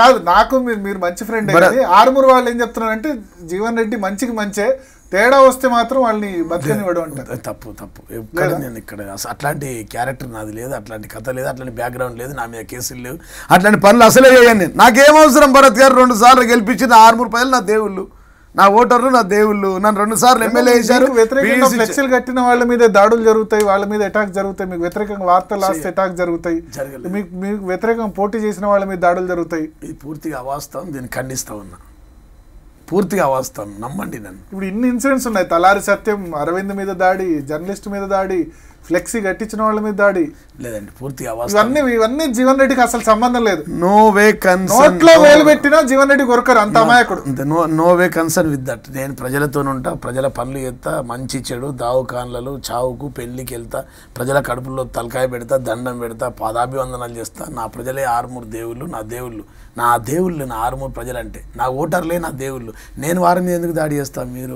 కాదు నాకు మీరు మంచి ఫ్రెండ్ ఆరుమూరు వాళ్ళు ఏం అంటే జీవన్ రెడ్డి మంచికి మంచే తేడా వస్తే మాత్రం వాళ్ళని బతకనివ్వడం అంటే తప్పు తప్పు ఎక్కడ నేను ఇక్కడ అట్లాంటి క్యారెక్టర్ నాది లేదు అట్లాంటి కథ లేదు అట్లాంటి బ్యాక్గ్రౌండ్ లేదు నా మీద కేసులు లేవు అట్లాంటి పనులు అసలే చేయను నేను నాకేమవసరం భరత్ గారు రెండు సార్లు గెలిపించిన ఆరుమూరు పనులు నా దేవుళ్ళు నా ఓటర్లు నా దేవుళ్ళు నన్ను రెండు సార్లు ఎమ్మెల్యే చేశారు ఫ్లెక్సీలు కట్టిన వాళ్ళ మీద దాడులు జరుగుతాయి వాళ్ళ మీద అటాక్ జరుగుతాయి మీకు వ్యతిరేకంగా వార్తలు వస్తే అటాక్ జరుగుతాయి మీకు మీకు వ్యతిరేకంగా పోటీ చేసిన వాళ్ళ మీద దాడులు జరుగుతాయి ఇది పూర్తిగా అవాస్తవం దీన్ని ఖండిస్తా ఉన్నా పూర్తిగా అవాస్తవం నమ్మండి నన్ను ఇప్పుడు ఇన్ని ఇన్సిడెంట్స్ ఉన్నాయి తలారి సత్యం అరవింద్ మీద దాడి జర్నలిస్ట్ మీద దాడి ఫ్లెక్సీ కట్టించిన వాళ్ళ మీద దాడి లేదండి పూర్తి ఇవన్నీ ఇవన్నీ జీవన్ రెడ్డికి అసలు సంబంధం లేదు నో వే కన్సర్న్ నోట్లో వేలు పెట్టినా జీవన్ రెడ్డి కొరకరు అంత అమాయకుడు no no way concern with that నేను ప్రజలతో ఉంటా ప్రజల పనులు చేస్తా మంచి చెడు దావు కాన్లలు చావుకు పెళ్లికి వెళ్తా ప్రజల కడుపుల్లో తలకాయ పెడతా దండం పెడతా పాదాభివందనాలు చేస్తా నా ప్రజలే ఆరుమూరు దేవుళ్ళు నా దేవుళ్ళు నా దేవుళ్ళు నా ఆరుమూరు ప్రజలంటే నా ఓటర్లే నా దేవుళ్ళు నేను వారి మీద ఎందుకు దాడి చేస్తాను మీరు